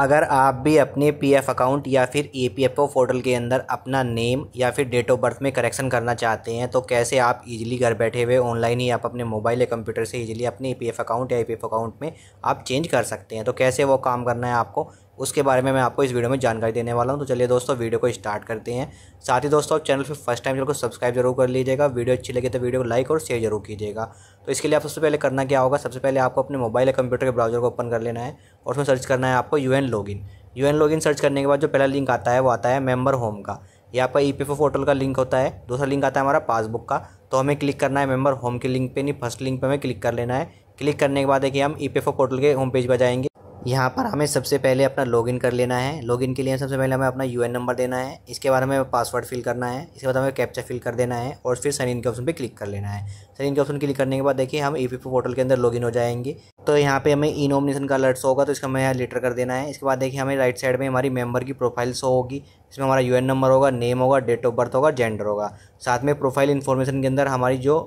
अगर आप भी अपने पीएफ अकाउंट या फिर ईपीएफओ पोर्टल के अंदर अपना नेम या फिर डेट ऑफ बर्थ में करेक्शन करना चाहते हैं तो कैसे आप इजीली घर बैठे हुए ऑनलाइन ही आप अपने मोबाइल या कंप्यूटर से इजीली अपने ईपीएफ अकाउंट या ईपीएफ अकाउंट में आप चेंज कर सकते हैं तो कैसे वो काम करना है आपको उसके बारे में मैं आपको इस वीडियो में जानकारी देने वाला हूँ तो चलिए दोस्तों वीडियो को स्टार्ट करते हैं साथ ही दोस्तों आप चैनल पर फर्स्ट टाइम चैनल को सब्सक्राइब जरूर कर लीजिएगा वीडियो अच्छी लगी तो वीडियो को लाइक और शेयर जरूर कीजिएगा तो इसके लिए आप सबसे पहले करना क्या होगा सबसे पहले आपको अपने मोबाइल या कंप्यूटर के ब्राउजर को ओपन कर लेना है और उसमें सर्च करना है आपको U N login U N login search करने के बाद जो पहला लिंक आता है वो आता है मेंबर होम का ये आपका E P F O portal का लिंक होता है दूसरा लिंक आता है हमारा पासबुक का तो हमें क्लिक करना है मेंबर होम के लिंक पे नहीं फर्स्ट लिंक पे हमें क्लिक कर लेना है क्लिक करने के बाद है कि हम E P F O portal के होम पेज पर जाएंगे यहाँ पर हमें सबसे पहले अपना लॉगिन कर लेना है लॉगिन के लिए सबसे पहले हमें अपना यूएन नंबर देना है इसके बाद हमें पासवर्ड फिल करना है इसके बाद हमें कैप्चा फिल कर देना है और फिर साइन इन के ऑप्शन पे क्लिक कर लेना है साइन इन के ऑप्शन क्लिक करने के बाद देखिए हम ई पोर्टल के अंदर लॉगिन हो जाएंगे तो यहाँ पे हमें ई e नोमिनेशन का अलर्ट होगा तो इसका हमें यहाँ लेटर कर देना है इसके बाद देखिए हमें राइट साइड में हमारी मेंबर की प्रोफाइल शो होगी इसमें हमारा यूएन नंबर होगा नेम होगा डेट ऑफ बर्थ होगा जेंडर होगा साथ में प्रोफाइल इन्फॉर्मेशन के अंदर हमारी जो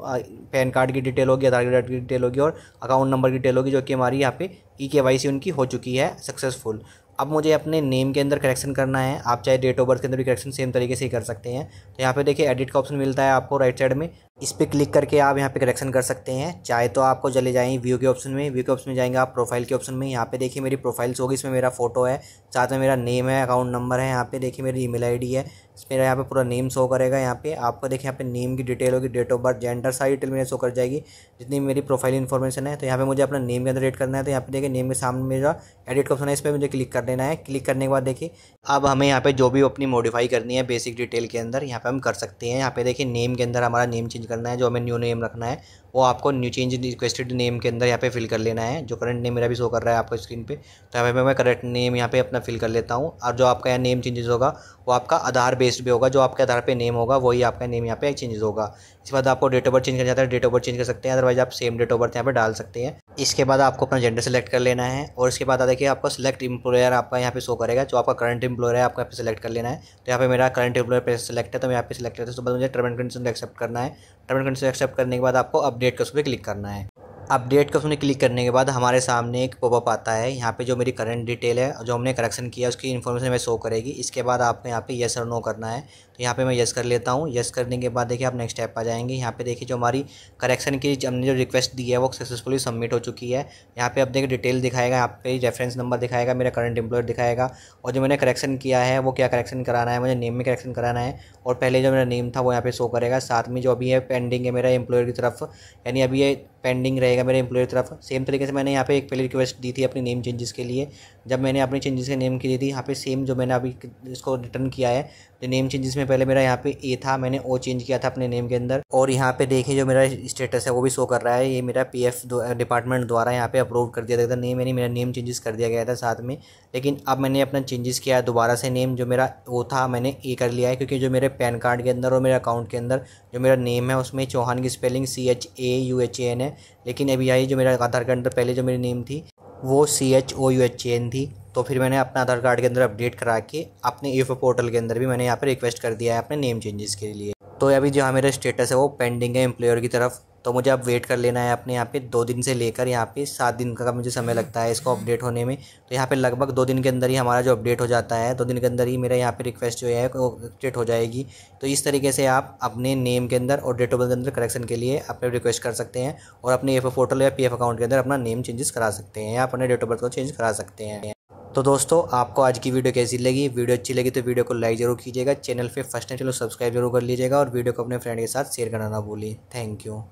पैन कार्ड की डिटेल होगी आधार कार्ड की डिटेल होगी और अकाउंट नंबर की डिटेल होगी जो कि हमारी यहाँ पे ई e के उनकी हो चुकी है सक्सेसफुल अब मुझे अपने नेम के अंदर करेक्शन करना है आप चाहे डेट ऑफ बर्थ के अंदर भी करेक्शन सेम तरीके से ही कर सकते हैं तो यहाँ पे देखिए एडिट का ऑप्शन मिलता है आपको राइट साइड में इस पर क्लिक करके आप यहाँ पे करेक्शन कर सकते हैं चाहे तो आपको चले जाएँ व्यू के ऑप्शन में व्यू के ऑप्शन में जाएंगे आप प्रोफाइल के ऑप्शन में यहाँ पे देखिए मेरी प्रोफाइल्स होगी इसमें मेरा फोटो है साथ में मेरा नेम है अकाउंट नंबर है यहाँ पे देखिए मेरी ईमेल आईडी है मेरा यहाँ पे पूरा नेम शो करेगा यहाँ पे आपको देखिए यहाँ पे नेम की डिटेल होगी डेट ऑफ बर्थ जेंडर सारी डिटेल मेरे शो कर जाएगी जितनी मेरी प्रोफाइल इन्फॉर्मेशन है तो यहाँ पे मुझे अपना नेम के अंदर एडिट करना है तो यहाँ पे देखिए नेम के सामने मेरा एडिट ऑप्शन है इस पर मुझे क्लिक कर देना है क्लिक करने के बाद देखिए अब हमें यहाँ पे जो भी अपनी मॉडिफाई करनी है बेसिक डिटेल के अंदर यहाँ पे हम कर सकते हैं यहाँ पे देखिए नेम के अंदर हमारा नेम चेंज करना है जो हमें न्यू नेम रखना है वो आपको न्यू चेंज रिक्वेस्टेड नेम के अंदर यहाँ पे फिल कर लेना है जो करंट नेम मेरा भी शो कर रहा है आपको स्क्रीन पे तो यहाँ पे मैं करंट नेम यहाँ पे अपना फिल कर लेता हूँ और जो आपका यहाँ नेम चेंजेस होगा वो आपका आधार बेस्ड भी होगा जो आपके आधार पर नेम होगा वही आपका नेम यहाँ पे चेंजेस होगा इसके बाद आपको डेट ऑफ बर्थ चेंज करना चाहते है डेट ऑफ बर्थ चेंज कर सकते हैं अदरवाइज आप सेम डेट ऑफ बर्थ यहाँ पे डाल सकते हैं इसके बाद आपको अपना जेंडर सेलेक्ट कर लेना है और इसके बाद देखिए आपको सेलेक्ट इंप्लॉयर आपका यहाँ पे शो करेगा जो आपका करंट इंप्लॉयर है आपको यहाँ पे सेलेक्ट कर लेना है तो यहाँ पे मेरा करंट इंप्लॉयर पे सिलेक्ट है तो मैं यहाँ पे सेलेक्ट करता हूँ तो मुझे टर्म एंड कंडीशन एक्सेप्ट करना है टर्म एंड कंडीशन एक्सेप्ट करने के बाद आपको अपडेट के उस पर क्लिक करना है अपडेट का उसमें क्लिक करने के बाद हमारे सामने एक पॉपअप आता है यहाँ पे जो मेरी करंट डिटेल है जो हमने करेक्शन किया उसकी इन्फॉर्मेशन हमें शो करेगी इसके बाद आपको यहाँ पे येस और नो करना है तो यहाँ पे मैं येस कर लेता हूँ येस करने के बाद देखिए आप नेक्स्ट स्टेप आ जाएंगे यहाँ पे देखिए जो हमारी करेक्शन की हमने जो रिक्वेस्ट दी है वो सक्सेसफुली सबमिट हो चुकी है यहाँ पर आप देखिए डिटेल दिखाएगा यहाँ पे रेफरेंस नंबर दिखाएगा मेरा करंट एम्प्लॉयर दिखाएगा और जो मैंने करेक्शन किया है वो क्या करेक्शन कराना है मुझे नेम में करेक्शन कराना है और पहले जो मेरा नेम था वो यहाँ पर शो करेगा साथ में जो अभी है पेंडिंग है मेरा एम्प्लॉयर की तरफ यानी अभी ये पेंडिंग रहेगा रहेगा मेरे एम्प्लॉयर तरफ सेम तरीके से मैंने यहाँ पे एक पहले रिक्वेस्ट दी थी अपनी नेम चेंजेस के लिए जब मैंने अपने चेंजेस के नेम की दी थी यहाँ पे सेम जो मैंने अभी इसको रिटर्न किया है तो नेम चेंजेस में पहले मेरा यहाँ पे ए था मैंने ओ चेंज किया था अपने नेम के अंदर और यहाँ पे देखें जो मेरा स्टेटस है वो भी शो कर रहा है ये मेरा पी एफ डिपार्टमेंट द्वारा यहाँ पे अप्रूव कर दिया था नेम यानी मेरा नेम चेंजेस कर दिया गया था साथ में लेकिन अब मैंने अपना चेंजेस किया है दोबारा से नेम जो मेरा वो था मैंने ए कर लिया है क्योंकि जो मेरे पैन कार्ड के अंदर और मेरे अकाउंट के अंदर जो मेरा नेम है उसमें चौहान की spelling C H A U H A N है लेकिन लेकिन अभी आई जो मेरा आधार कार्ड अंदर पहले जो मेरी नेम थी वो C H O U H N थी तो फिर मैंने अपना आधार कार्ड के अंदर अपडेट करा के अपने ई e पोर्टल के अंदर भी मैंने यहाँ पर रिक्वेस्ट कर दिया है अपने नेम चेंजेस के लिए तो अभी जहाँ मेरा स्टेटस है वो पेंडिंग है एम्प्लॉयर की तरफ तो मुझे अब वेट कर लेना है अपने यहाँ पे दो दिन से लेकर यहाँ पे सात दिन का मुझे समय लगता है इसको अपडेट होने में तो यहाँ पे लगभग दो दिन के अंदर ही हमारा जो अपडेट हो जाता है दो दिन के अंदर ही मेरा यहाँ पे रिक्वेस्ट जो है अपडेट हो जाएगी तो इस तरीके से आप अपने नेम के अंदर और डेट ऑफ बर्थ के अंदर करेक्शन के लिए अपने रिक्वेस्ट कर सकते हैं और अपने एफ पोर्टल या पी अकाउंट के अंदर अपना नेम चेंजेस करा सकते हैं या अपने डेट ऑफ बर्थ को चेंज करा सकते हैं तो दोस्तों आपको आज की वीडियो कैसी लगी वीडियो अच्छी लगी तो वीडियो को लाइक जरूर कीजिएगा चैनल पे फर्स्ट टाइम चलो सब्सक्राइब जरूर कर लीजिएगा और वीडियो को अपने फ्रेंड के साथ शेयर करना ना भूलिए थैंक यू